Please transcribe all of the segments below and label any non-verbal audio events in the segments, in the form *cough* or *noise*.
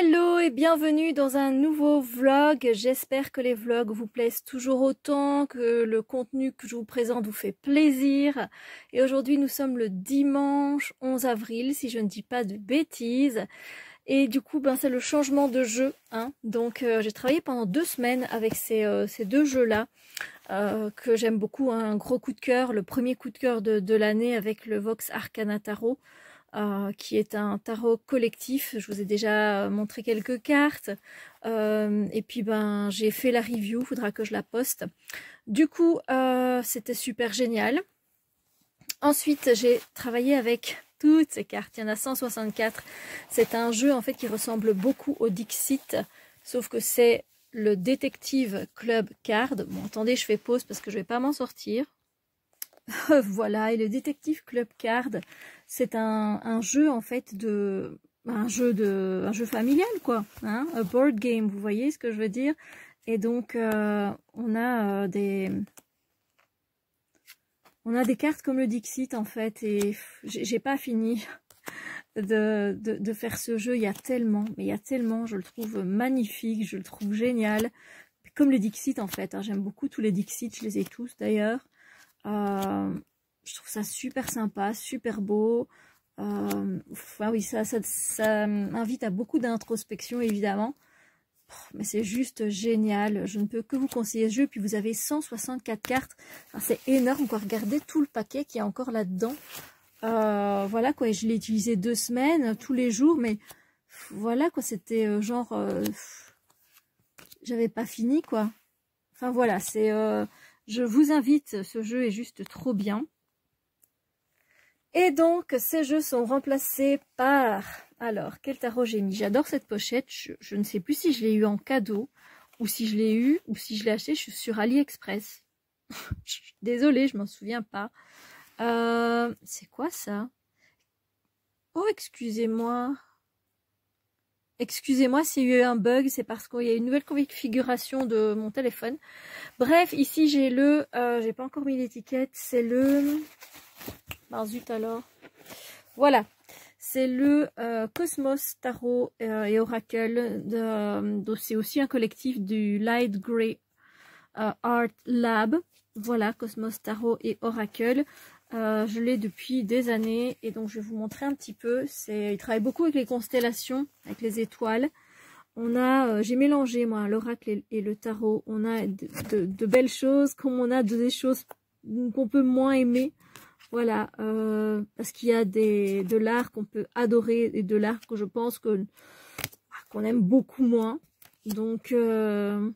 Hello et bienvenue dans un nouveau vlog. J'espère que les vlogs vous plaisent toujours autant, que le contenu que je vous présente vous fait plaisir. Et aujourd'hui nous sommes le dimanche 11 avril si je ne dis pas de bêtises. Et du coup, ben, c'est le changement de jeu. Hein. Donc, euh, j'ai travaillé pendant deux semaines avec ces, euh, deux jeux-là, euh, que j'aime beaucoup. Hein. Un gros coup de cœur, le premier coup de cœur de, l'année avec le Vox Arcana euh, qui est un tarot collectif. Je vous ai déjà euh, montré quelques cartes. Euh, et puis ben j'ai fait la review, faudra que je la poste. Du coup, c'était super génial. Ensuite, j'ai travaillé avec toutes ces cartes. Il y en a 164. C'est un jeu en fait qui ressemble beaucoup au Dixit, sauf que c'est le Detective Club Card. Bon, attendez, je fais pause parce que je vais pas m'en sortir. *laughs* voilà, et le Détective Club Card, c'est un, jeu en fait de un jeu de un jeu familial quoi, hein, board game, vous voyez ce que je veux dire Et donc euh, on a euh, des on a des cartes comme le Dixit en fait et j'ai pas fini *laughs* de, de, faire ce jeu, il y a tellement, mais il y a tellement, je le trouve magnifique, je le trouve génial, comme le Dixit en fait, hein, j'aime beaucoup tous les Dixit, je les ai tous d'ailleurs, euh, je trouve ça super sympa, super beau. enfin euh, ah oui, ça, ça, invite à beaucoup d'introspection, évidemment. Mais c'est juste génial. Je ne peux que vous conseiller ce jeu. Puis vous avez 164 cartes. c'est énorme. Regardez tout le paquet qui est encore là-dedans. Euh, voilà quoi. je l'ai utilisé deux semaines, tous les jours. Mais voilà quoi. C'était genre... Je J'avais pas fini quoi. Enfin voilà, c'est... Je vous invite, ce jeu est juste trop bien. Et donc, ces jeux sont remplacés par... Alors, quel tarot J'adore cette pochette. Je, ne sais plus si je l'ai eu en cadeau, ou si je l'ai eu, ou si je l'ai acheté sur AliExpress. *laughs* Désolée, je m'en souviens pas. Euh, c'est quoi ça Oh, excusez-moi. Excusez-moi s'il y a eu un bug, c'est parce qu'il y a une nouvelle configuration de mon téléphone. Bref, ici j'ai le... Je euh, j'ai pas encore mis l'étiquette, c'est le... Bah zut alors. Voilà, c'est le euh, Cosmos Tarot euh, et Oracle. C'est aussi un collectif du Light Grey Art Lab. Voilà, Cosmos Tarot et Oracle. Euh, je l'ai depuis des années et donc je vais vous montrer un petit peu. Il travaille beaucoup avec les constellations, avec les étoiles. On a, euh, j'ai mélangé moi l'oracle et, le tarot. On a de, belles choses, comme on a des choses qu'on peut moins aimer. Voilà, euh, parce qu'il y a des, de l'art qu'on peut adorer et de l'art que je pense que ah, qu'on aime beaucoup moins. Donc euh,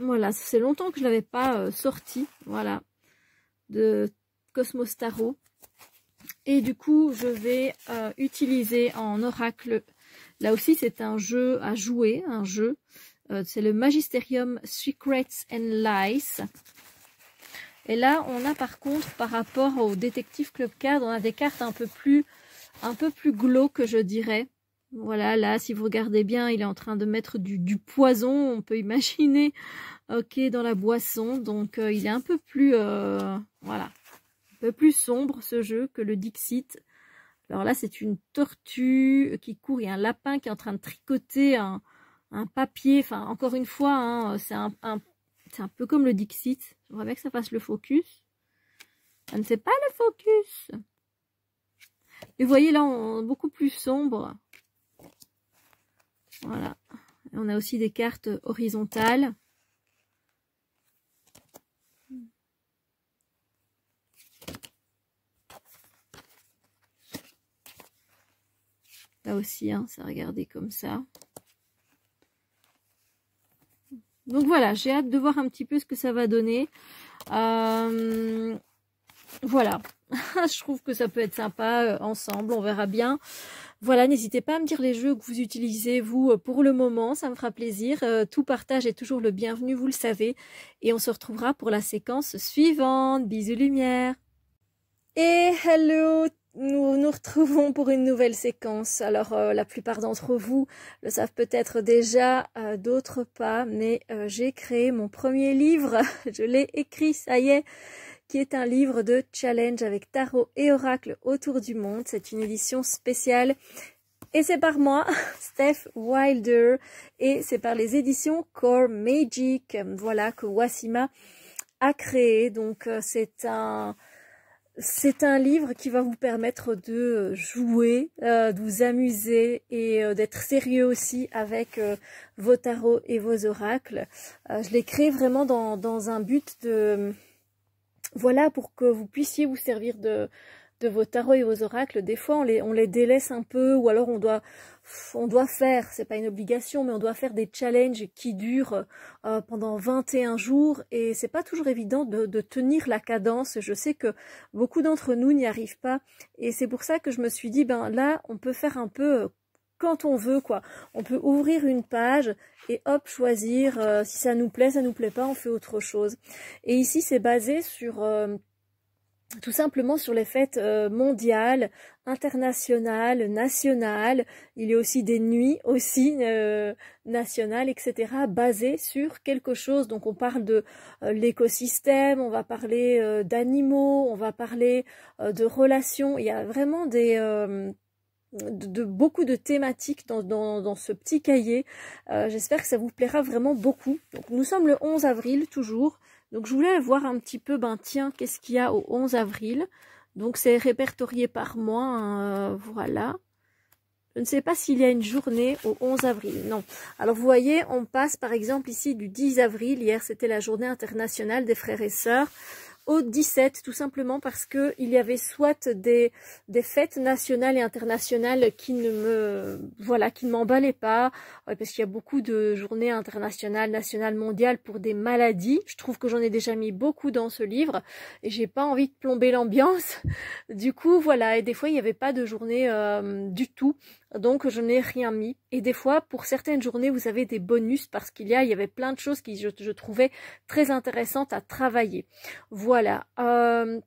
Voilà, c'est longtemps que je n'avais l'avais pas euh, sorti. Voilà, de Cosmos Et du coup, je vais euh, utiliser en oracle. Là aussi, c'est un jeu à jouer, un jeu. Euh, c'est le Magisterium Secrets and Lies. Et là, on a par contre, par rapport au Détective Club Card, on a des cartes un peu plus, un peu plus glauques, je dirais. Voilà, là, si vous regardez bien, il est en train de mettre du, poison, on peut imaginer, ok, dans la boisson. Donc, euh, il est un peu plus, euh, voilà, un peu plus sombre ce jeu que le Dixit. Alors là, c'est une tortue qui court, il y a un lapin qui est en train de tricoter un, papier. Enfin, encore une fois, hein, c'est un, un, peu comme le Dixit. J'aimerais bien que ça fasse le focus. Ça ne fait pas le focus. Et vous voyez, là, beaucoup plus sombre. Voilà. On a aussi des cartes horizontales. Là aussi, hein, ça regardait comme ça. Donc voilà, j'ai hâte de voir un petit peu ce que ça va donner. Euh, voilà, *laughs* je trouve que ça peut être sympa euh, ensemble, on verra bien. Voilà, n'hésitez pas à me dire les jeux que vous utilisez, vous, euh, pour le moment, ça me fera plaisir. Euh, tout partage est toujours le bienvenu, vous le savez. Et on se retrouvera pour la séquence suivante. Bisous lumière. Et hello nous nous retrouvons pour une nouvelle séquence. Alors euh, la plupart d'entre vous le savent peut-être déjà, d'autres pas, mais j'ai créé mon premier livre, *laughs* je l'ai écrit, ça y est, qui est un livre de challenge avec tarot et oracle autour du monde. C'est une édition spéciale et c'est par moi, *laughs* Steph Wilder, et c'est par les éditions Core Magic, euh, voilà, que Wasima a créé. Donc euh, c'est un... C'est un livre qui va vous permettre de jouer, euh, de vous amuser et d'être sérieux aussi avec vos tarots et vos oracles. je l'ai créé vraiment dans un but de, voilà pour que vous puissiez vous servir de, de vos tarots et vos oracles, des fois on les, on les délaisse un peu ou alors on doit, on doit faire, c'est pas une obligation, mais on doit faire des challenges qui durent euh, pendant 21 jours et c'est pas toujours évident de, de, tenir la cadence. Je sais que beaucoup d'entre nous n'y arrivent pas et c'est pour ça que je me suis dit, ben là on peut faire un peu euh, quand on veut quoi. On peut ouvrir une page et hop choisir euh, si ça nous plaît, ça nous plaît pas, on fait autre chose. Et ici c'est basé sur euh, tout simplement sur les fêtes euh, mondiales, internationales, nationales. Il y a aussi des nuits aussi nationales, etc. basées sur quelque chose. Donc on parle de l'écosystème, on va parler d'animaux, on va parler de relations. Il y a vraiment des de, beaucoup de thématiques dans, ce petit cahier. Euh, j'espère que ça vous plaira vraiment beaucoup. Donc, nous sommes le 11 avril toujours. Donc je voulais voir un petit peu, ben tiens, qu'est-ce qu'il y a au 11 avril. Donc c'est répertorié par mois, hein, euh, voilà. Je ne sais pas s'il y a une journée au 11 avril, non. Alors vous voyez, on passe par exemple ici du 10 avril, hier c'était la journée internationale des frères et sœurs au 17, tout simplement parce que il y avait soit des, des fêtes nationales et internationales qui ne me voilà, qui ne m'emballaient pas, euh, parce qu'il y a beaucoup de journées internationales, nationales, mondiales pour des maladies. Je trouve que j'en ai déjà mis beaucoup dans ce livre et j'ai pas envie de plomber l'ambiance. *laughs* Du coup, voilà, et des fois il n'y avait pas de journée euh, du tout donc je n'ai rien mis. Et des fois, pour certaines journées, vous avez des bonus parce qu'il y a, il y avait plein de choses qui je, trouvais très intéressantes à travailler. Voilà. Euh,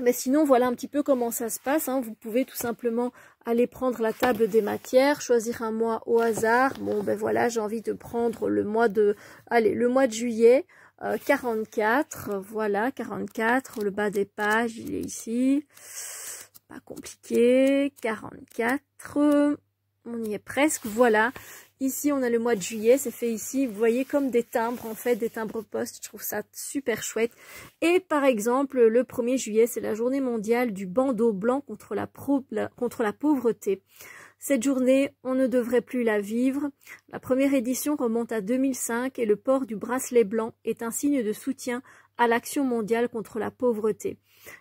mais sinon, voilà un petit peu comment ça se passe. Hein. Vous pouvez tout simplement aller prendre la table des matières, choisir un mois au hasard. Bon, ben voilà, j'ai envie de prendre le mois de, allez, le mois de juillet. 44, euh, voilà, 44, le bas des pages, il est ici. Pas compliqué. 44. On y est presque. Voilà. Ici, on a le mois de juillet, c'est fait ici. Vous voyez comme des timbres, en fait, des timbres postes. Je trouve ça super chouette. Et par exemple, le 1er juillet, c'est la journée mondiale du bandeau blanc contre la, contre la pauvreté. Cette journée, on ne devrait plus la vivre. La première édition remonte à 2005 et le port du bracelet blanc est un signe de soutien à l'action mondiale contre la pauvreté.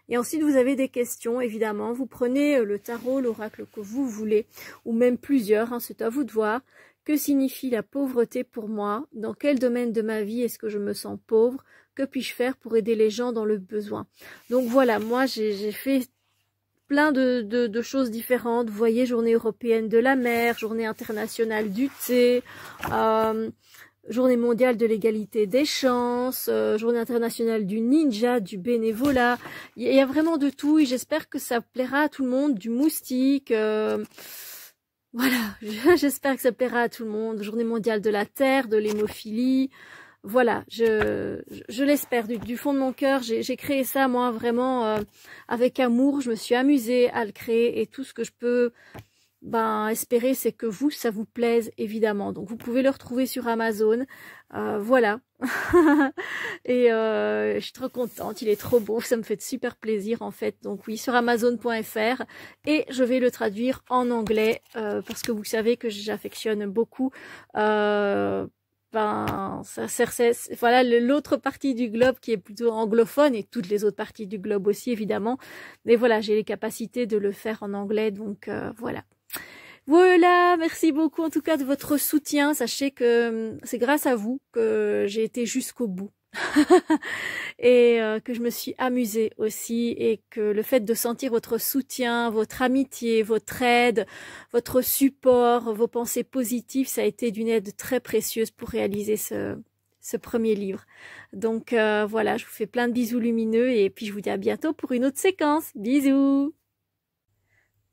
Et ensuite, vous avez des questions, évidemment. Vous prenez euh, le tarot, l'oracle que vous voulez, ou même plusieurs, hein, c'est à vous de voir. Que signifie la pauvreté pour moi Dans quel domaine de ma vie est-ce que je me sens pauvre Que puis-je faire pour aider les gens dans le besoin Donc voilà, moi j'ai fait plein de, choses différentes. Vous voyez, journée européenne de la mer, journée internationale du thé, euh, journée mondiale de l'égalité des chances, euh, journée internationale du ninja, du bénévolat. Il y, a vraiment de tout et j'espère que ça plaira à tout le monde, du moustique. Euh, voilà, *laughs* j'espère que ça plaira à tout le monde. Journée mondiale de la terre, de l'hémophilie. Voilà, je, je, l'espère du, fond de mon cœur. J'ai créé ça, moi, vraiment euh, avec amour. Je me suis amusée à le créer et tout ce que je peux ben, espérer c'est que vous, ça vous plaise évidemment. Donc vous pouvez le retrouver sur Amazon. Euh, voilà. *laughs* et euh, je suis trop contente, il est trop beau, ça me fait super plaisir en fait. Donc oui, sur amazon.fr et je vais le traduire en anglais euh, parce que vous savez que j'affectionne beaucoup. ben, ça voilà l'autre partie du globe qui est plutôt anglophone et toutes les autres parties du globe aussi évidemment. Mais voilà, j'ai les capacités de le faire en anglais, donc voilà. Voilà, merci beaucoup en tout cas de votre soutien. Sachez que hum, c'est grâce à vous que j'ai été jusqu'au bout *laughs* et euh, que je me suis amusée aussi et que le fait de sentir votre soutien, votre amitié, votre aide, votre support, vos pensées positives, ça a été d'une aide très précieuse pour réaliser ce, ce premier livre. Donc euh, voilà, je vous fais plein de bisous lumineux et puis je vous dis à bientôt pour une autre séquence. Bisous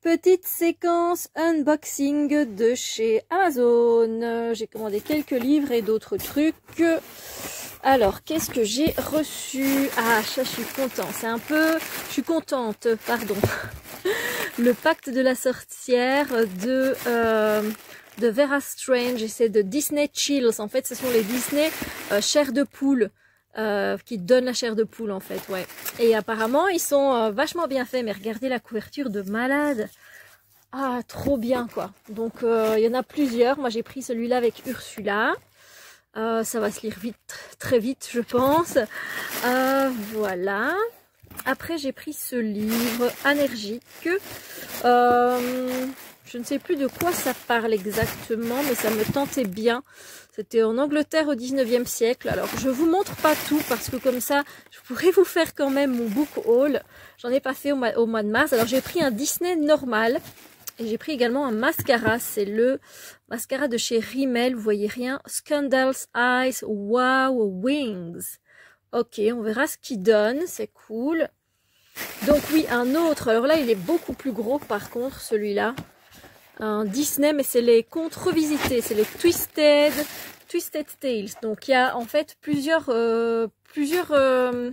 Petite séquence unboxing de chez Amazon. J'ai commandé quelques livres et d'autres trucs. Alors, qu'est-ce que j'ai reçu Ah, ça, je suis contente. C'est un peu... Je suis contente, pardon. *laughs* Le pacte de la sorcière euh, de... Vera Strange et c'est de Disney Chills. En fait, ce sont les Disney euh, chairs de poule. Euh, qui donne la chair de poule en fait, ouais. Et apparemment, ils sont euh, vachement bien faits, mais regardez la couverture de malade. Ah, trop bien quoi. Donc euh, il y en a plusieurs. Moi j'ai pris celui-là avec Ursula. ça va se lire vite, très vite, je pense. voilà. Après, j'ai pris ce livre anergique. je ne sais plus de quoi ça parle exactement, mais ça me tentait bien. C'était en Angleterre au 19e siècle. Alors je vous montre pas tout parce que comme ça, je pourrais vous faire quand même mon book haul. J'en ai pas fait au, mois, de mars. Alors j'ai pris un Disney normal. Et j'ai pris également un mascara, c'est le mascara de chez Rimmel, vous voyez rien, Scandals Eyes Wow Wings. Ok, on verra ce qu'il donne, c'est cool. Donc oui, un autre, alors là il est beaucoup plus gros par contre, celui-là un Disney, mais c'est les contre revisités, c'est les Twisted, Twisted Tales. Donc il y a en fait plusieurs, euh, plusieurs euh,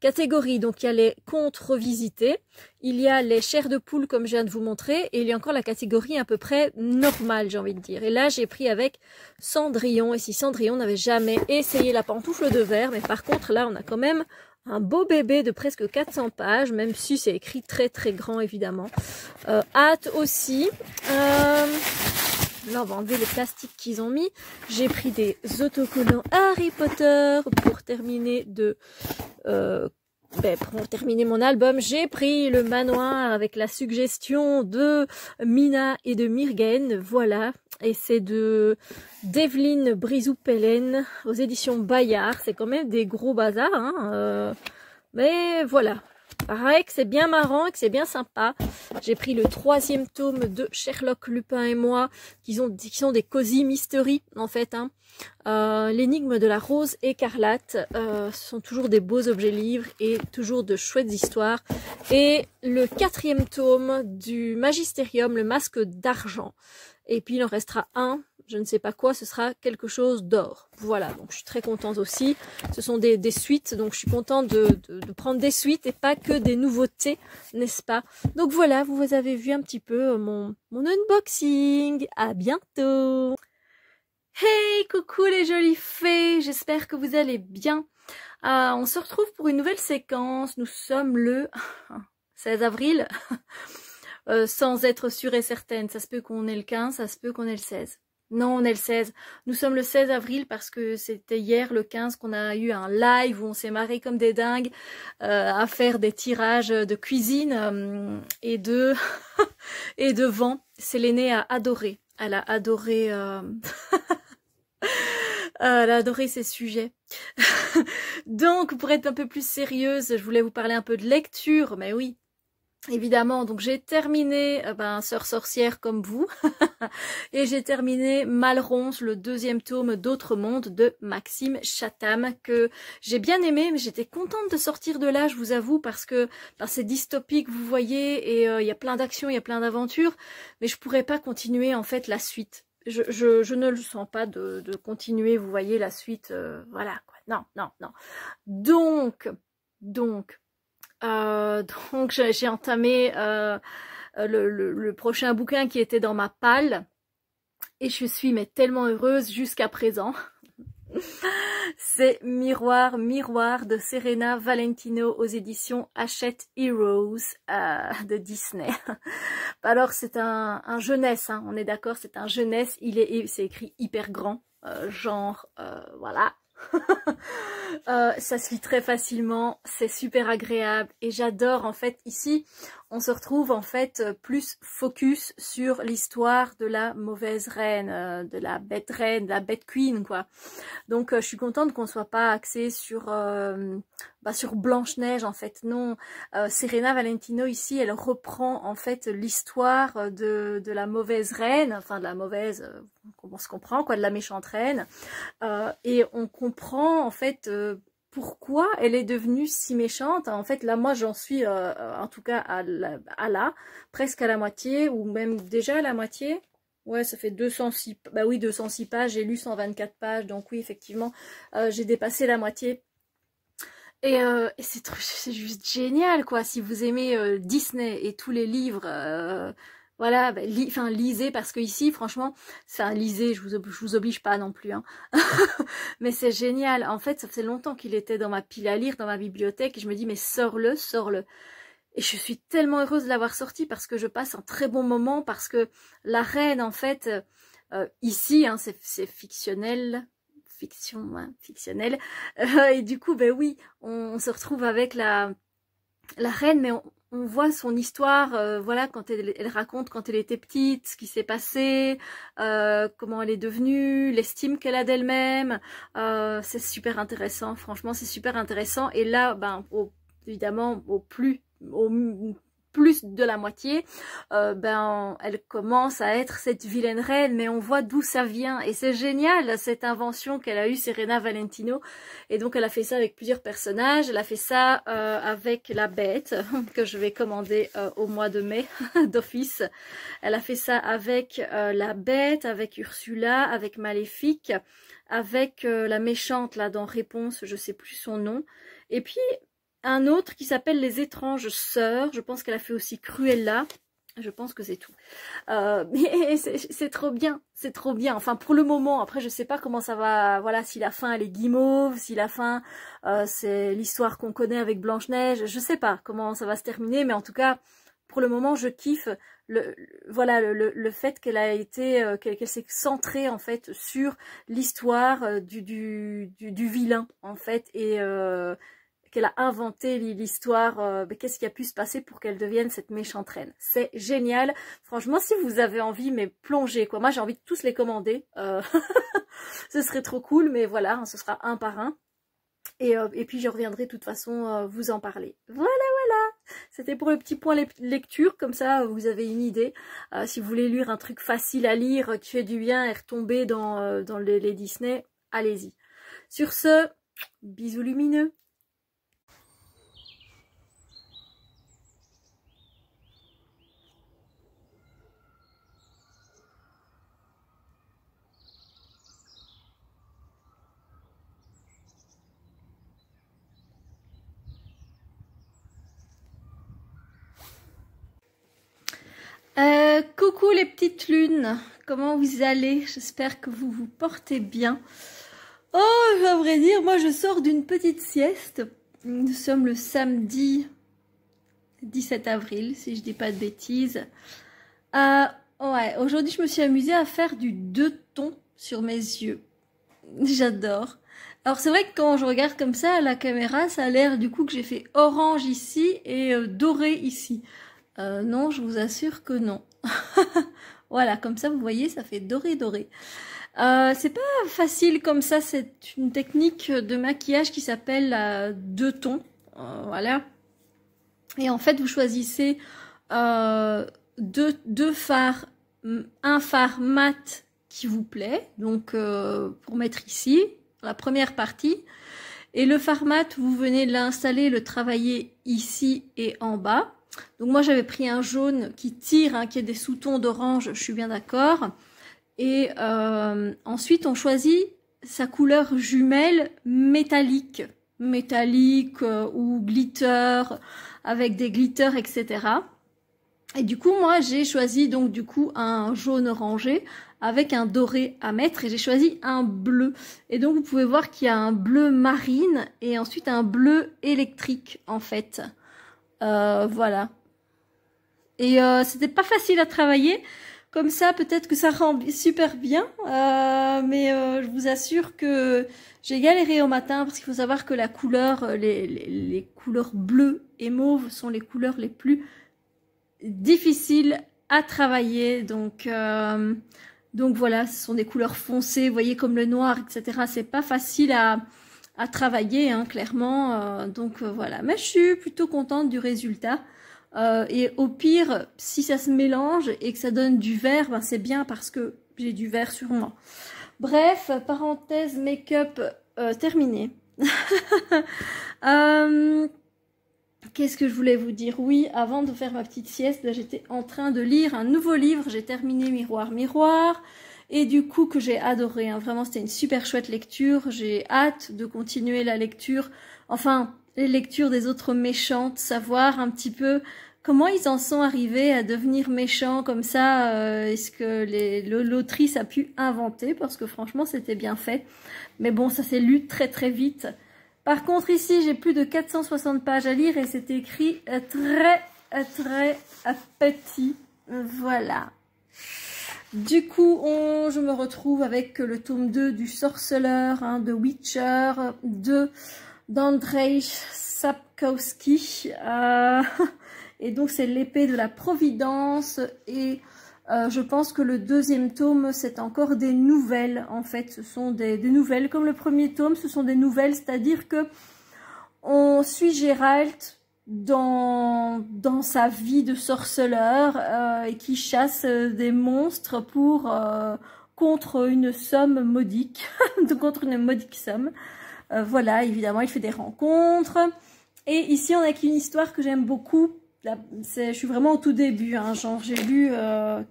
catégories. Donc il y a les contre revisités, il y a les chairs de poule comme je viens de vous montrer, et il y a encore la catégorie à peu près normale, j'ai envie de dire. Et là j'ai pris avec Cendrillon, et si Cendrillon n'avait jamais essayé la pantoufle de verre, mais par contre là on a quand même un beau bébé de presque 400 pages, même si c'est écrit très très grand évidemment. Euh, hâte aussi. Euh... Là, on va enlever les plastiques qu'ils ont mis. J'ai pris des autocollants Harry Potter pour terminer de... Euh, ben, pour terminer mon album, j'ai pris le manoir avec la suggestion de Mina et de Mirgen. Voilà, et c'est de Devlin brisou aux éditions Bayard. C'est quand même des gros bazars, hein, euh. mais voilà. Pareil que c'est bien marrant, que c'est bien sympa. J'ai pris le troisième tome de Sherlock Lupin et moi, qui, ont, qui sont des cosy mysteries en fait. Hein. Euh, l'énigme de la rose écarlate, euh, ce sont toujours des beaux objets livres et toujours de chouettes histoires. Et le quatrième tome du Magisterium, le masque d'argent. Et puis il en restera un, je ne sais pas quoi, ce sera quelque chose d'or. Voilà, donc je suis très contente aussi. Ce sont des, suites, donc je suis contente de, prendre des suites et pas que des nouveautés, n'est-ce pas Donc voilà, vous avez vu un petit peu euh, mon, mon unboxing. À bientôt Hey, coucou les jolies fées, j'espère que vous allez bien. Ah, on se retrouve pour une nouvelle séquence, nous sommes le 16 *laughs* avril euh, sans être sûre et certaine. Ça se peut qu'on ait le 15, ça se peut qu'on ait le 16. Non, on est le 16. Nous sommes le 16 avril parce que c'était hier le 15 qu'on a eu un live où on s'est marré comme des dingues euh, à faire des tirages de cuisine euh, et de *laughs* et de vent. Célénée a adoré. Elle a adoré. *laughs* elle a adoré ses sujets. *laughs* Donc, pour être un peu plus sérieuse, je voulais vous parler un peu de lecture, mais oui, Évidemment, donc j'ai terminé euh, ben, Sœur sorcière comme vous *laughs* et j'ai terminé Malronce, le deuxième tome d'Autre Monde de Maxime Chatham que j'ai bien aimé, mais j'étais contente de sortir de là, je vous avoue, parce que ben, c'est dystopique, vous voyez, et euh, il y a plein d'actions, il y a plein d'aventures, mais je pourrais pas continuer en fait la suite. Je, ne le sens pas de, continuer, vous voyez, la suite, euh, voilà, quoi. non, non, non. Donc, donc, euh, *laughs* donc j'ai entamé euh, le, prochain bouquin qui était dans ma palle et je suis mais tellement heureuse jusqu'à présent. *laughs* C'est Miroir, Miroir de Serena Valentino aux éditions Hachette Heroes euh, de Disney. *laughs* Alors c'est un, jeunesse, hein, on est d'accord, c'est un jeunesse, il est, c'est écrit hyper grand, genre voilà. *laughs* Euh, ça se lit très facilement, c'est super agréable et j'adore en fait ici on se retrouve en fait euh, plus focus sur l'histoire de la mauvaise reine, euh, de la bête reine, de la bête queen quoi. Donc je suis contente qu'on soit pas axé sur bah, sur Blanche Neige en fait non. Serena Valentino ici elle reprend en fait l'histoire de la mauvaise reine, enfin de la mauvaise on se comprend quoi de la méchante reine euh, et on comprend en fait euh, pourquoi elle est devenue si méchante En fait, là, moi, j'en suis, euh, en tout cas, à la, à la, presque à la moitié, ou même déjà à la moitié. Ouais, ça fait 206, bah oui, 206 pages, j'ai lu 124 pages, donc oui, effectivement, j'ai dépassé la moitié et, c'est juste génial, quoi. Si vous aimez Disney et tous les livres voilà, ben, lisez, parce que ici, franchement, un lisez, je vous, je vous oblige pas non plus. Hein. *laughs* mais c'est génial. En fait, ça fait longtemps qu'il était dans ma pile à lire, dans ma bibliothèque, et je me dis, mais sors-le, sors-le. Et je suis tellement heureuse de l'avoir sorti parce que je passe un très bon moment, parce que la reine, en fait, euh, euh, ici, hein, c'est fictionnel, fiction, hein, fictionnel, *laughs* et du coup, ben oui, on, se retrouve avec la, la reine, mais on, on voit son histoire, euh, voilà, quand elle, raconte quand elle était petite, ce qui s'est passé, euh, comment elle est devenue, l'estime qu'elle a d'elle-même. Euh, c'est super intéressant, franchement, c'est super intéressant. Et là, ben, évidemment, au plus, au plus de la moitié, euh, ben elle commence à être cette vilaine reine, mais on voit d'où ça vient et c'est génial cette invention qu'elle a eue Serena Valentino et donc elle a fait ça avec plusieurs personnages, elle a fait ça euh, avec la bête *laughs* que je vais commander euh, au mois de mai *laughs* d'office, elle a fait ça avec la bête, avec Ursula, avec Maléfique, avec la méchante là dans Réponse, je sais plus son nom. Et puis un autre qui s'appelle Les étranges sœurs. Je pense qu'elle a fait aussi Cruella. Je pense que c'est tout. Euh, *laughs* c'est trop bien, c'est trop bien. Enfin, pour le moment, après, je sais pas comment ça va. Voilà, si la fin elle est guimauve, si la fin euh, c'est l'histoire qu'on connaît avec Blanche Neige. Je ne sais pas comment ça va se terminer, mais en tout cas, pour le moment, je kiffe le, voilà le, fait qu'elle a été euh, qu'elle s'est centrée en fait sur l'histoire du, du, du, vilain en fait et qu'elle a inventé l'histoire, euh, qu'est-ce qui a pu se passer pour qu'elle devienne cette méchante reine. C'est génial. Franchement, si vous avez envie, mais plongez quoi. Moi, j'ai envie de tous les commander. Euh, *laughs* ce serait trop cool, mais voilà, hein, ce sera un par un. Euh, et, puis, je reviendrai de toute façon vous en parler. Voilà, voilà. C'était pour le petit point lecture, comme ça vous avez une idée. si vous voulez lire un truc facile à lire, qui fait du bien et retomber dans, les Disney, allez-y. Sur ce, bisous lumineux Euh, coucou les petites lunes, comment vous allez J'espère que vous vous portez bien. Oh, à dire, moi je sors d'une petite sieste. Nous sommes le samedi 17 avril, si je dis pas de bêtises. Euh, ouais, aujourd'hui je me suis amusée à faire du deux tons sur mes yeux. J'adore. Alors c'est vrai que quand je regarde comme ça à la caméra, ça a l'air du coup que j'ai fait orange ici et euh, doré ici. Euh, non, je vous assure que non. *laughs* voilà, comme ça, vous voyez, ça fait doré doré. Euh, c'est pas facile comme ça, c'est une technique de maquillage qui s'appelle deux tons. Euh, voilà. Et en fait, vous choisissez euh, deux, deux un fard mat qui vous plaît, donc pour mettre ici, la première partie. Et le fard mat, vous venez l'installer, le travailler ici et en bas. Donc moi j'avais pris un jaune qui tire, hein, qui est des sous-tons d'orange, je suis bien d'accord. Et euh, ensuite on choisit sa couleur jumelle métallique, métallique euh, ou glitter, avec des glitters, etc. Et du coup moi j'ai choisi donc du coup un jaune orangé avec un doré à mettre et j'ai choisi un bleu. Et donc vous pouvez voir qu'il y a un bleu marine et ensuite un bleu électrique en fait. Euh, voilà. Et euh, c'était pas facile à travailler. Comme ça, peut-être que ça rend super bien. Euh, mais euh, je vous assure que j'ai galéré au matin parce qu'il faut savoir que la couleur, les, les, couleurs bleues et mauves sont les couleurs les plus difficiles à travailler. Donc, donc voilà, ce sont des couleurs foncées, vous voyez, comme le noir, etc. C'est pas facile à, à travailler, hein, clairement. Euh, donc euh, voilà. Mais je suis plutôt contente du résultat. Euh, et au pire, si ça se mélange et que ça donne du vert, ben c'est bien parce que j'ai du vert sur moi. Bref, parenthèse make-up euh, terminée. *laughs* Qu'est-ce que je voulais vous dire Oui, avant de faire ma petite sieste, ben, j'étais en train de lire un nouveau livre. J'ai terminé Miroir, Miroir et du coup que j'ai adoré. Hein. Vraiment, c'était une super chouette lecture. J'ai hâte de continuer la lecture. Enfin, les lectures des autres méchantes, savoir un petit peu comment ils en sont arrivés à devenir méchants comme ça. Euh, est-ce que l'autrice a pu inventer Parce que franchement, c'était bien fait. Mais bon, ça s'est lu très très vite. Par contre, ici, j'ai plus de 460 pages à lire et c'est écrit euh, très euh, très petit. Voilà. Du coup, je me retrouve avec le tome 2 du Sorceleur, de hein, Witcher, de d'Andrei Sapkowski. Euh, *laughs* et donc, c'est l'épée de la Providence. Et euh, je pense que le deuxième tome, c'est encore des nouvelles, en fait. Ce sont des, nouvelles, comme le premier tome, ce sont des nouvelles, c'est-à-dire que on suit Gérald dans, dans sa vie de sorceleur euh, et qui chasse euh, des monstres pour euh, contre une somme modique, *laughs* contre une modique somme. Euh, voilà, évidemment, il fait des rencontres. Et ici, on a une histoire que j'aime beaucoup. je suis vraiment au tout début, hein, genre j'ai lu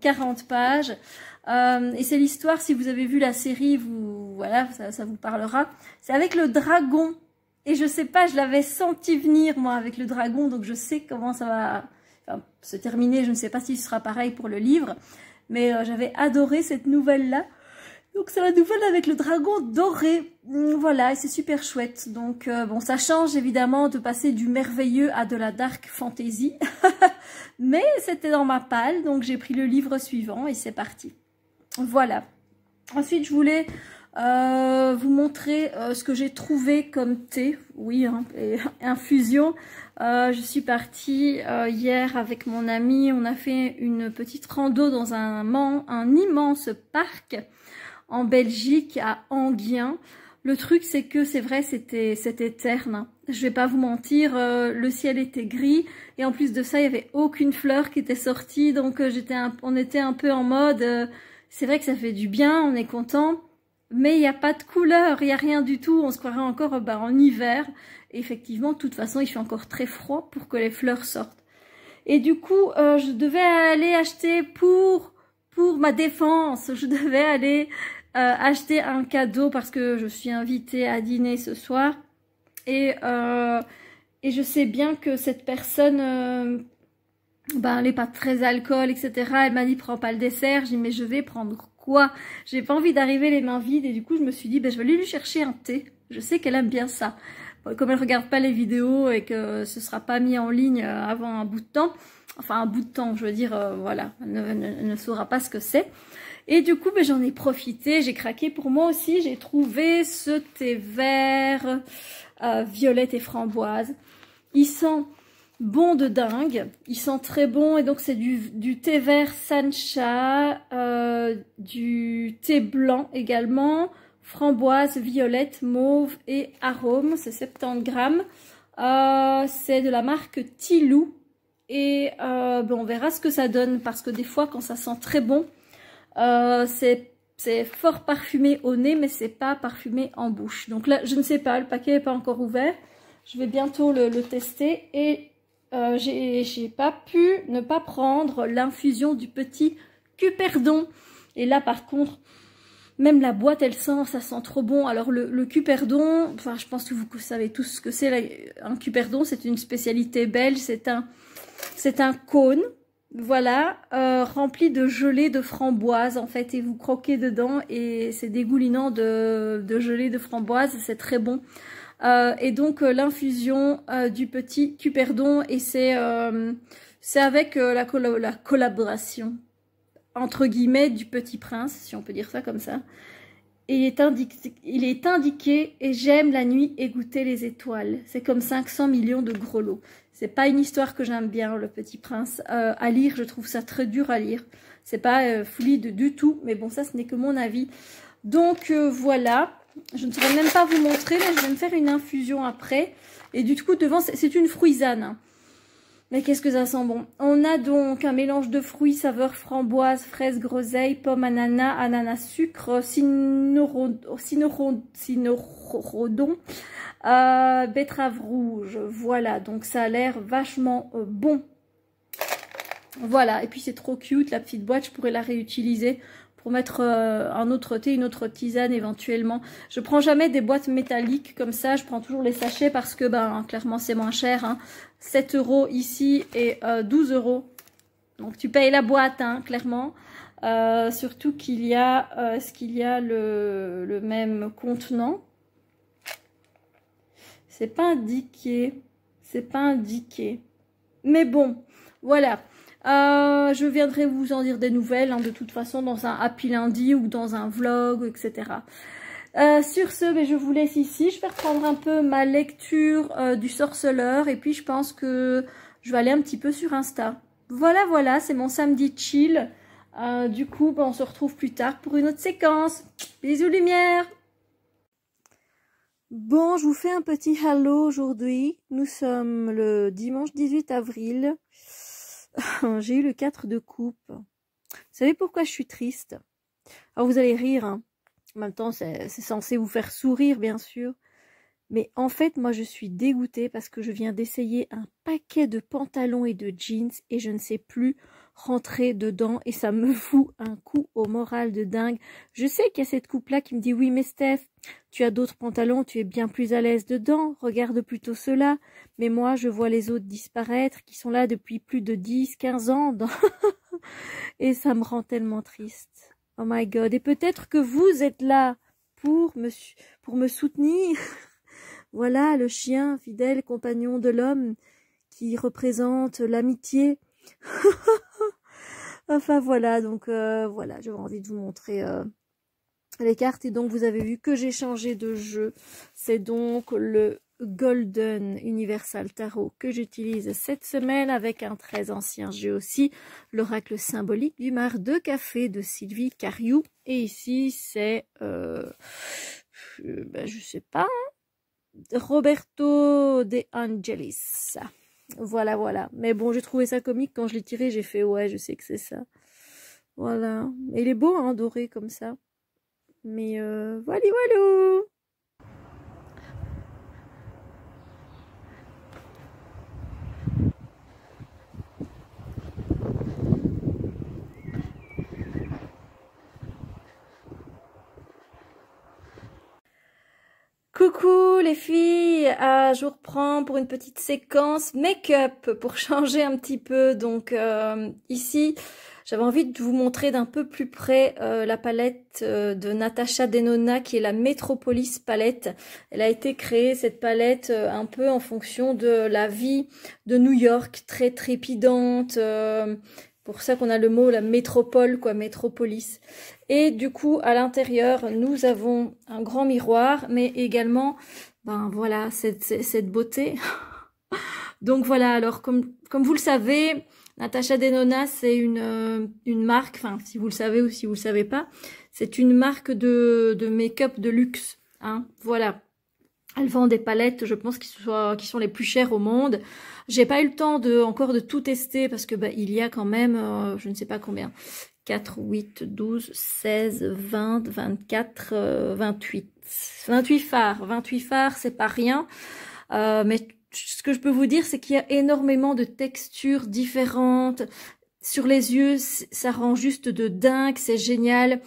40 pages. et c'est l'histoire, si vous avez vu la série, vous voilà, ça, ça vous parlera. C'est avec le dragon et je sais pas, je l'avais senti venir, moi, avec le dragon, donc je sais comment ça va se terminer. Je ne sais pas si ce sera pareil pour le livre, mais euh, j'avais adoré cette nouvelle-là. Donc c'est la nouvelle avec le dragon doré. Hum, voilà, et c'est super chouette. Donc euh, bon, ça change évidemment de passer du merveilleux à de la dark fantasy. *laughs* Mais c'était dans ma palle, donc j'ai pris le livre suivant et c'est parti. Voilà. Ensuite, je voulais euh, vous montrer euh, ce que j'ai trouvé comme thé, oui, hein, et *laughs* infusion. Euh, je suis partie hier avec mon ami, on a fait une petite rando dans un, un immense parc en Belgique, à Anguien. Le truc, c'est que c'est vrai, c'était terne. Je vais pas vous mentir, le ciel était gris et en plus de ça, il y avait aucune fleur qui était sortie, donc j'étais, on était un peu en mode. c'est vrai que ça fait du bien, on est content mais il n'y a pas de couleur, il n'y a rien du tout, on se croirait encore euh, bah, en hiver. effectivement, de toute façon, il fait encore très froid pour que les fleurs sortent. Et du coup, euh, je devais aller acheter pour, pour ma défense, je devais aller euh, acheter un cadeau parce que je suis invitée à dîner ce soir. Et, et je sais bien que cette personne, ben, elle n'est pas très alcool, etc. Elle m'a dit, prends pas le dessert. J'ai dit, mais je vais prendre j'ai pas envie d'arriver les mains vides et du coup je me suis dit ben, je vais aller lui chercher un thé. Je sais qu'elle aime bien ça. Comme elle regarde pas les vidéos et que ce sera pas mis en ligne euh, avant un bout de temps, enfin un bout de temps, je veux dire, euh, voilà, elle ne, saura pas ce que c'est. Et du coup, ben, j'en ai profité, j'ai craqué pour moi aussi, j'ai trouvé ce thé vert, euh, violette et framboise. Il sent bon de dingue. Il sent très bon et donc c'est du, thé vert Sancha, euh, du thé blanc également, framboise, violette, mauve et arôme. C'est 70 grammes. Euh, c'est de la marque Tilou et euh, on verra ce que ça donne parce que des fois quand ça sent très bon, euh, c'est fort parfumé au nez, mais c'est pas parfumé en bouche. Donc là, je ne sais pas, le paquet n'est pas encore ouvert. Je vais bientôt le, le tester et euh, j'ai pas pu ne pas prendre l'infusion du petit cuperdon. Et là, par contre, même la boîte, elle sent, ça sent trop bon. Alors, le, cuperdon, enfin, je pense que vous savez tous ce que c'est. Un cuperdon, c'est une spécialité belge. C'est un, c'est un cône, voilà, euh, rempli de gelée de framboise, en fait. Et vous croquez dedans et c'est dégoulinant de, de gelée de framboise. C'est très bon. Euh, et donc euh, l'infusion euh, du petit Cuperdon et c'est avec la, la, collaboration entre guillemets du petit prince, si on peut dire ça comme ça. il, est indiqué, il est indiqué et j'aime la nuit et les étoiles. C'est comme 500 millions de gros lots. C'est pas une histoire que j'aime bien, le petit prince. à lire, je trouve ça très dur à lire. C'est pas fluide du tout, mais bon, ça, ce n'est que mon avis. Donc voilà. Je ne saurais même pas vous montrer. mais je vais me faire une infusion après. Et du coup, devant, c'est une fruisane. Mais qu'est-ce que ça sent bon On a donc un mélange de fruits, saveurs, framboise, fraise, groseille, pomme, ananas, ananas sucre, cynorhodon, euh, betterave rouge. Voilà, donc ça a l'air vachement euh, bon. Voilà, et puis c'est trop cute, la petite boîte, je pourrais la réutiliser pour mettre euh, un autre thé, une autre tisane éventuellement. Je prends jamais des boîtes métalliques comme ça, je prends toujours les sachets parce que ben clairement c'est moins cher. 7 hein. euros ici et 12 euh, euros. Donc tu payes la boîte, hein, clairement. Euh, surtout qu'il y a, est ce qu'il y a le, le même contenant C'est pas indiqué, c'est pas indiqué. Mais bon, voilà. Euh, je viendrai vous en dire des nouvelles, hein, de toute façon, dans un Happy Lundi ou dans un vlog, etc. Euh, sur ce, mais ben, je vous laisse ici. Je vais reprendre un peu ma lecture euh, du sorceleur. Et puis, je pense que je vais aller un petit peu sur Insta. Voilà, voilà, c'est mon samedi chill. du coup, ben, on se retrouve plus tard pour une autre séquence. Bisous, lumière Bon, je vous fais un petit hello aujourd'hui. Nous sommes le dimanche 18 avril. *laughs* J'ai eu le 4 de coupe. Vous savez pourquoi je suis triste Alors ah, vous allez rire, hein. en même temps c'est censé vous faire sourire bien sûr. Mais en fait moi je suis dégoûtée parce que je viens d'essayer un paquet de pantalons et de jeans et je ne sais plus rentrer dedans et ça me *laughs* fout un coup au moral de dingue. Je sais qu'il y a cette coupe-là qui me dit oui mais Steph, tu as d'autres pantalons, tu es bien plus à l'aise dedans, regarde plutôt cela. Mais moi je vois les autres disparaître qui sont là depuis plus de 10, 15 ans *laughs* et ça me rend tellement triste. Oh my god, et peut-être que vous êtes là pour me, pour me soutenir. *laughs* voilà le chien fidèle compagnon de l'homme qui représente l'amitié. Enfin voilà, donc euh, voilà, j'avais envie de vous montrer euh, les cartes. Et donc vous avez vu que j'ai changé de jeu. C'est donc le Golden Universal Tarot que j'utilise cette semaine avec un très ancien jeu aussi, l'oracle symbolique du mar de café de Sylvie Cariou. Et ici c'est, euh, euh ben, je sais pas, hein, Roberto De Angelis. Voilà, voilà. Mais bon, j'ai trouvé ça comique. Quand je l'ai tiré, j'ai fait, ouais, je sais que c'est ça. Voilà. il est beau, hein, doré comme ça. Mais euh, voilà, voilà. les filles, à je vous reprends pour une petite séquence make-up pour *laughs* changer un petit peu. Donc euh, ici, j'avais envie de vous montrer d'un peu plus près euh, la palette euh, de Natacha Denona qui est la Metropolis palette. Elle a été créée cette palette un peu en fonction de la vie de New York, très trépidante pour ça qu'on a le mot la métropole, quoi, métropolis. Et du coup, à l'intérieur, nous avons un grand miroir, mais également ben voilà, cette, cette beauté. *laughs* Donc voilà, alors comme, comme vous le savez, Natacha Denona, c'est une, euh, une marque, enfin si vous le savez ou si vous le savez pas, c'est une marque de, de make-up de luxe. Hein, voilà. Elle vend des palettes, je pense, qui, soient, qui sont les plus chères au monde. J'ai pas eu le temps de encore de tout tester parce que bah, il y a quand même, euh, je ne sais pas combien, 4, 8, 12, 16, 20, 24, 28 28 phares. 28 phares, c'est pas rien. Euh, mais ce que je peux vous dire, c'est qu'il y a énormément de textures différentes. Sur les yeux, ça rend juste de dingue, c'est génial.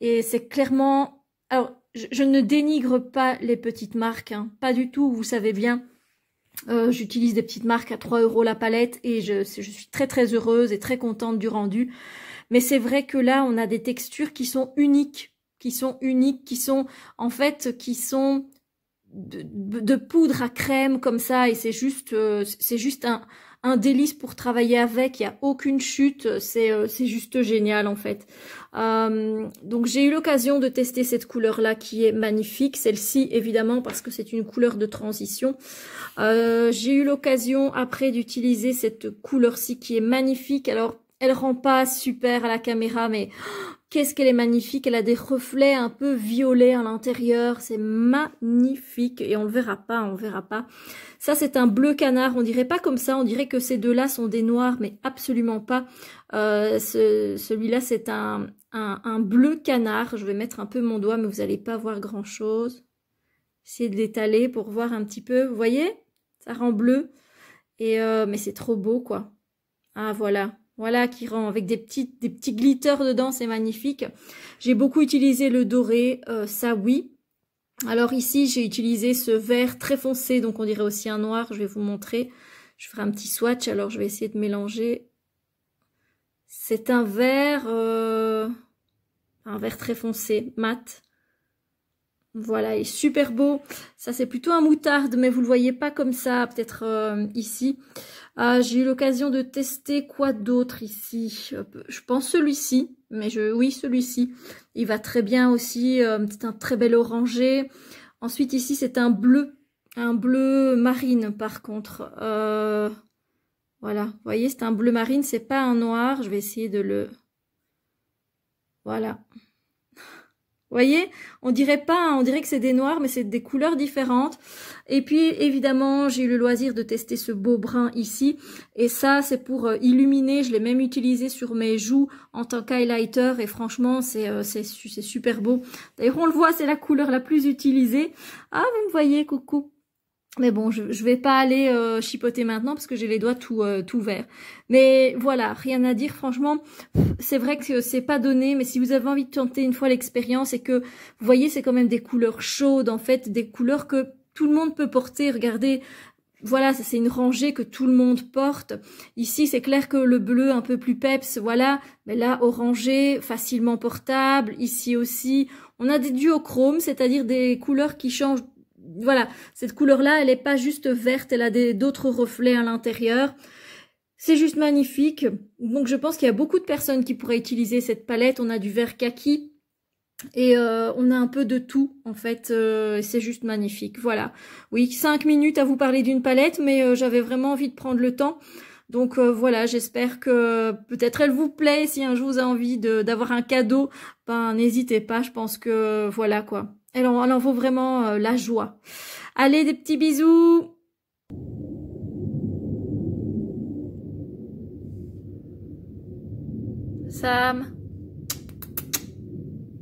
Et c'est clairement... Alors, je, ne dénigre pas les petites marques, hein. pas du tout, vous savez bien. Euh, j'utilise des petites marques à 3 euros la palette et je, je suis très très heureuse et très contente du rendu. Mais c'est vrai que là, on a des textures qui sont uniques qui sont uniques, qui sont en fait, qui sont de, poudre à crème comme ça, et c'est juste, euh, c'est juste un, délice pour travailler avec, il n'y a aucune chute, euh, c'est juste génial en fait. Euh, donc j'ai eu l'occasion de tester cette couleur là qui est magnifique, celle-ci évidemment parce que c'est une couleur de transition. j'ai eu l'occasion après d'utiliser cette couleur-ci qui est magnifique, alors elle rend pas super à la caméra mais Qu'est-ce qu'elle est magnifique Elle a des reflets un peu violets à l'intérieur. C'est magnifique et on le verra pas, on verra pas. Ça, c'est un bleu canard. On dirait pas comme ça. On dirait que ces deux-là sont des noirs, mais absolument pas. Euh, celui-là, c'est un, bleu canard. Je vais mettre un peu mon doigt, mais vous n'allez pas voir grand-chose. Essayez de l'étaler pour voir un petit peu. Vous voyez Ça rend bleu. Et euh, mais c'est trop beau, quoi. Ah, voilà. Voilà, qui rend avec des petits, des petits glitters dedans, c'est magnifique. J'ai beaucoup utilisé le doré, ça euh, oui. Alors ici, j'ai utilisé ce vert très foncé, donc on dirait aussi un noir. Je vais vous montrer. Je ferai un petit swatch, alors je vais essayer de mélanger. C'est un vert... Euh, un vert très foncé, mat. Voilà, il est super beau. Ça, c'est plutôt un moutarde, mais vous le voyez pas comme ça, peut-être euh, ici. Ah, j'ai eu l'occasion de tester quoi d'autre ici Je pense celui-ci, mais je, oui, celui-ci. Il va très bien aussi, euh, c'est un très bel orangé. Ensuite, ici, c'est un bleu, un bleu marine par contre. Euh, voilà, vous voyez, c'est un bleu marine, c'est pas un noir. Je vais essayer de le... Voilà. Vous voyez, on dirait pas, hein, on dirait que c'est des noirs, mais c'est des couleurs différentes. Et puis évidemment, j'ai eu le loisir de tester ce beau brun ici. Et ça, c'est pour euh, illuminer. Je l'ai même utilisé sur mes joues en tant qu'highlighter. Et franchement, c'est euh, c'est super beau. D'ailleurs, on le voit, c'est la couleur la plus utilisée. Ah, vous me voyez, coucou. Mais bon, je, je vais pas aller euh, chipoter maintenant parce que j'ai les doigts tout euh, verts. Mais voilà, rien à dire. Franchement, c'est vrai que c'est pas donné, mais si vous avez envie de tenter une fois l'expérience et que vous voyez, c'est quand même des couleurs chaudes en fait, des couleurs que tout le monde peut porter. Regardez, voilà, ça c'est une rangée que tout le monde porte. Ici, c'est clair que le bleu un peu plus peps, voilà. Mais là, orangé, facilement portable. Ici aussi, on a des duochromes, c'est-à-dire des couleurs qui changent voilà, cette couleur-là, elle n'est pas juste verte, elle a d'autres reflets à l'intérieur. C'est juste magnifique. Donc je pense qu'il y a beaucoup de personnes qui pourraient utiliser cette palette. On a du vert kaki et euh, on a un peu de tout en fait. Euh, c'est juste magnifique. Voilà. Oui, cinq minutes à vous parler d'une palette, mais euh, j'avais vraiment envie de prendre le temps. Donc voilà, j'espère que peut-être elle vous plaît. Si un jour vous avez envie d'avoir un cadeau, ben n'hésitez pas. Je pense que voilà quoi. Elle en, vaut vraiment euh, la joie. Allez, des petits bisous Sam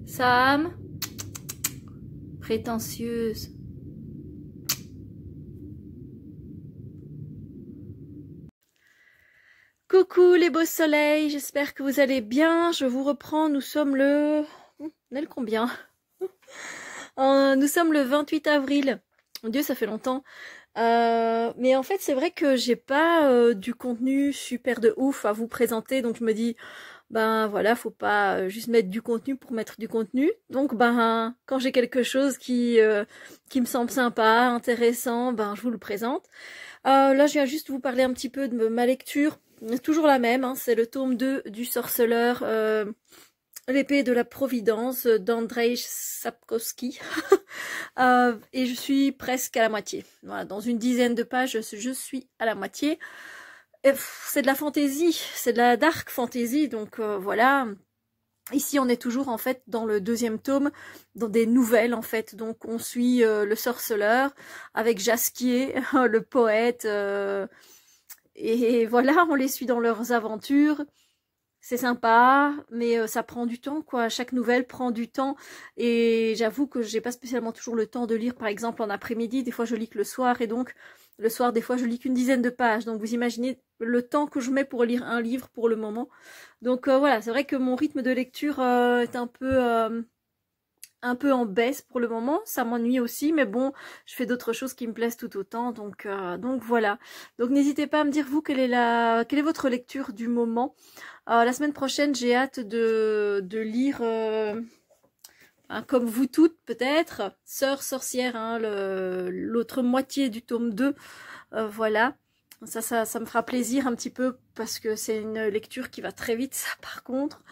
Sam Prétentieuse Coucou les beaux soleils, j'espère que vous allez bien. Je vous reprends, nous sommes le... Hmm, on le combien nous sommes le 28 avril. Dieu, ça fait longtemps. Euh, mais en fait, c'est vrai que j'ai pas euh, du contenu super de ouf à vous présenter, donc je me dis, ben voilà, faut pas euh, juste mettre du contenu pour mettre du contenu. Donc ben quand j'ai quelque chose qui qui me semble sympa, intéressant, ben je vous le présente. là, je viens juste vous parler un petit peu de ma lecture. Toujours la même, hein, c'est le tome 2 du Sorceleur l'épée de la providence d'Andrei Sapkowski *laughs* euh, et je suis presque à la moitié. dans une dizaine de pages, je suis à la moitié. C'est de la fantaisie, c'est de la dark fantasy, donc euh, voilà. Ici, on est toujours en fait dans le deuxième tome, dans des nouvelles en fait. Donc, on suit euh, le sorceleur avec Jasquier, *laughs* le poète, et voilà, on les suit dans leurs aventures c'est sympa, mais euh, ça prend du temps, quoi. Chaque nouvelle prend du temps. Et j'avoue que j'ai pas spécialement toujours le temps de lire, par exemple, en après-midi. Des fois, je lis que le soir. Et donc, le soir, des fois, je lis qu'une dizaine de pages. Donc, vous imaginez le temps que je mets pour lire un livre pour le moment. Donc, euh, voilà, c'est vrai que mon rythme de lecture euh, est un peu un peu en baisse pour le moment, ça m'ennuie aussi, mais bon, je fais d'autres choses qui me plaisent tout autant, donc, euh, donc voilà. Donc n'hésitez pas à me dire vous quelle est, la, quelle est votre lecture du moment. Euh, la semaine prochaine, j'ai hâte de, de lire, euh, comme vous toutes peut-être, Sœur Sorcière, hein, l'autre moitié du tome 2, voilà. Ça, ça, ça, me fera plaisir un petit peu parce que c'est une lecture qui va très vite, ça, par contre.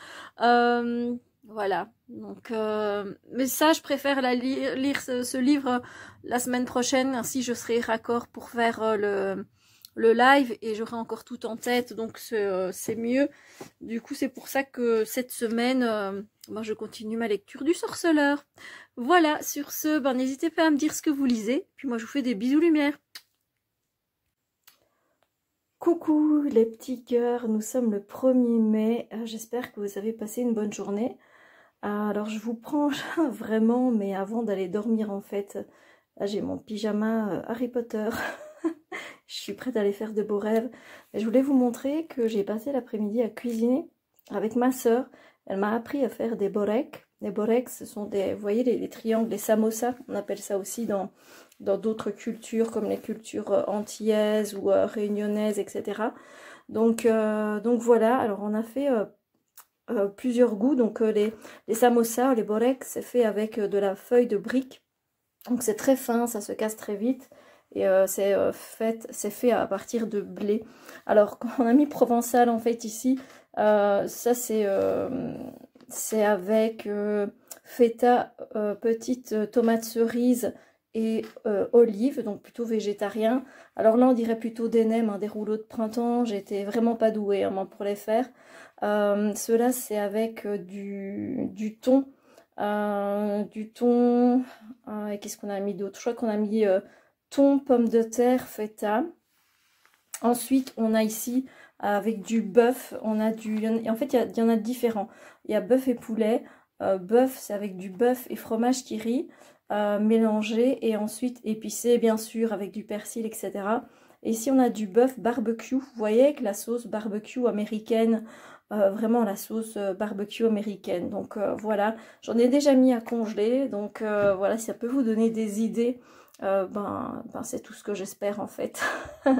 Voilà. Donc, euh, mais ça, je préfère lire, ce, livre euh, la semaine prochaine. Ainsi, je serai raccord pour faire euh, le, live et j'aurai encore tout en tête. Donc, c'est mieux. Du coup, c'est pour ça que cette semaine, moi, ben, je continue ma lecture du sorceleur. Voilà. Sur ce, ben, n'hésitez pas à me dire ce que vous lisez. Puis moi, je vous fais des bisous lumière. Coucou les petits cœurs, nous sommes le 1er mai. J'espère que vous avez passé une bonne journée. Ah, alors je vous prends *laughs* vraiment, mais avant d'aller dormir en fait, j'ai mon pyjama euh, Harry Potter. *laughs* je suis prête à aller faire de beaux rêves. Et je voulais vous montrer que j'ai passé l'après-midi à cuisiner avec ma sœur. Elle m'a appris à faire des borek. Les borek, ce sont des, vous voyez, les, triangles, les samosas. On appelle ça aussi dans d'autres cultures, comme les cultures euh, antillaises ou euh, réunionnaises, etc. Donc, donc voilà, alors on a fait euh, plusieurs goûts. Donc euh, les, les samosas, les borek, c'est fait avec euh, de la feuille de brique. Donc c'est très fin, ça se casse très vite. Et c'est fait, fait, à partir de blé. Alors *laughs* quand on a mis provençal en fait ici, ça c'est avec feta, petite tomate cerise et olive, donc plutôt végétarien. Alors là, on dirait plutôt des nems, hein, des rouleaux de printemps. J'étais vraiment pas douée hein, pour les faire. Euh, cela c'est avec euh, du, du thon, euh, du thon, et qu'est-ce qu'on a mis d'autre Je crois qu'on a mis thon, pommes de terre, feta. Ensuite, on a ici avec du bœuf, on a du... En fait, il y, en a différents. Il y a bœuf et poulet. bœuf, c'est avec du bœuf et fromage qui rit, mélangé et ensuite épicé, bien sûr, avec du persil, etc. Et ici, on a du bœuf barbecue. Vous voyez, avec la sauce barbecue américaine euh, vraiment la sauce euh, barbecue américaine. Donc euh, voilà, j'en ai déjà mis à congeler. Donc voilà, si ça peut vous donner des idées, ben, ben c'est tout ce que j'espère en fait. *laughs*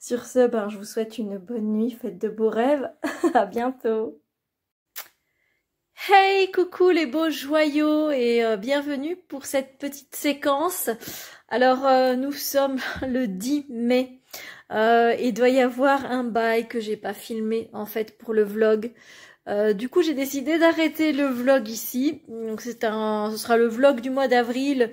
Sur ce, ben, je vous souhaite une bonne nuit, faites de beaux rêves. *laughs* à bientôt Hey, coucou les beaux joyaux et bienvenue pour cette petite séquence. Alors, nous sommes *laughs* le 10 mai. Euh, il doit y avoir un bail que j'ai pas filmé en fait pour le vlog. Euh, du coup, j'ai décidé d'arrêter le vlog ici. Donc, c'est un, ce sera le vlog du mois d'avril,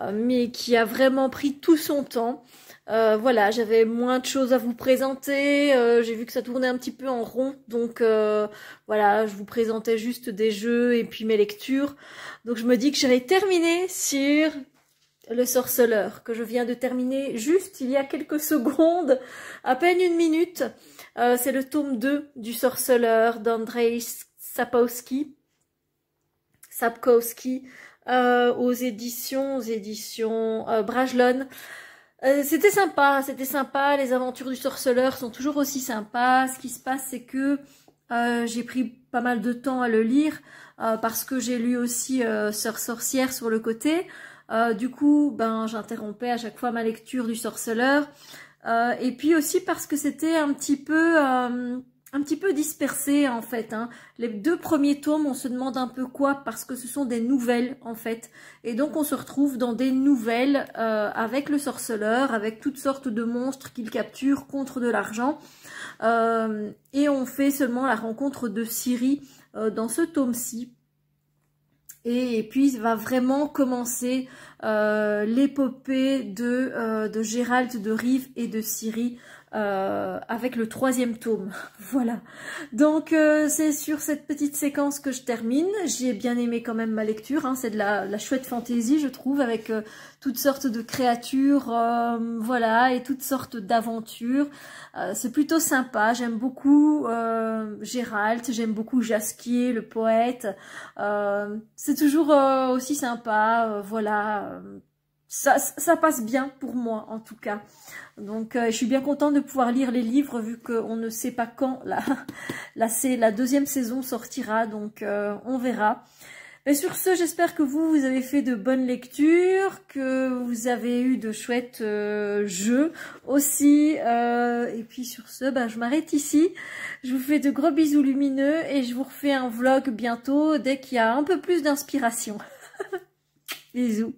euh, mais qui a vraiment pris tout son temps. voilà, j'avais moins de choses à vous présenter. j'ai vu que ça tournait un petit peu en rond, donc voilà, je vous présentais juste des jeux et puis mes lectures. Donc, je me dis que j'allais terminer sur le sorceleur que je viens de terminer juste il y a quelques secondes, à peine une minute. Euh, c'est le tome 2 du sorceleur d'Andrei Sapkowski. Sapkowski euh, aux éditions, aux éditions euh, euh, c'était sympa, c'était sympa. Les aventures du sorceleur sont toujours aussi sympas. Ce qui se passe, c'est que j'ai pris pas mal de temps à le lire parce que j'ai lu aussi Sœur sorcière sur le côté. Euh, du coup, ben, j'interrompais à chaque fois ma lecture du sorceleur. Euh, et puis aussi parce que c'était un petit peu... Euh, un petit peu dispersé en fait. Hein. Les deux premiers tomes, on se demande un peu quoi parce que ce sont des nouvelles en fait. Et donc on se retrouve dans des nouvelles avec le sorceleur, avec toutes sortes de monstres qu'il capture contre de l'argent. et on fait seulement la rencontre de Siri dans ce tome-ci et, puis va vraiment commencer euh, l'épopée de, euh, de Gérald de Rive et de Syrie euh, avec le troisième tome. *laughs* voilà. Donc euh, c'est sur cette petite séquence que je termine. J'ai bien aimé quand même ma lecture. Hein. C'est de la, la, chouette fantaisie, je trouve, avec euh, toutes sortes de créatures, voilà, et toutes sortes d'aventures. c'est plutôt sympa. J'aime beaucoup Gérald, j'aime beaucoup Jasquier, le poète. c'est toujours aussi sympa, voilà ça, passe bien pour moi en tout cas. Donc euh, je suis bien contente de pouvoir lire les livres vu qu'on ne sait pas quand la, *laughs* la deuxième saison sortira, donc euh, on verra. Mais sur ce, j'espère que vous, vous avez fait de bonnes lectures, que vous avez eu de chouettes euh, jeux aussi. et puis sur ce, bah, je m'arrête ici. Je vous fais de gros bisous lumineux et je vous refais un vlog bientôt dès qu'il y a un peu plus d'inspiration. *laughs* bisous.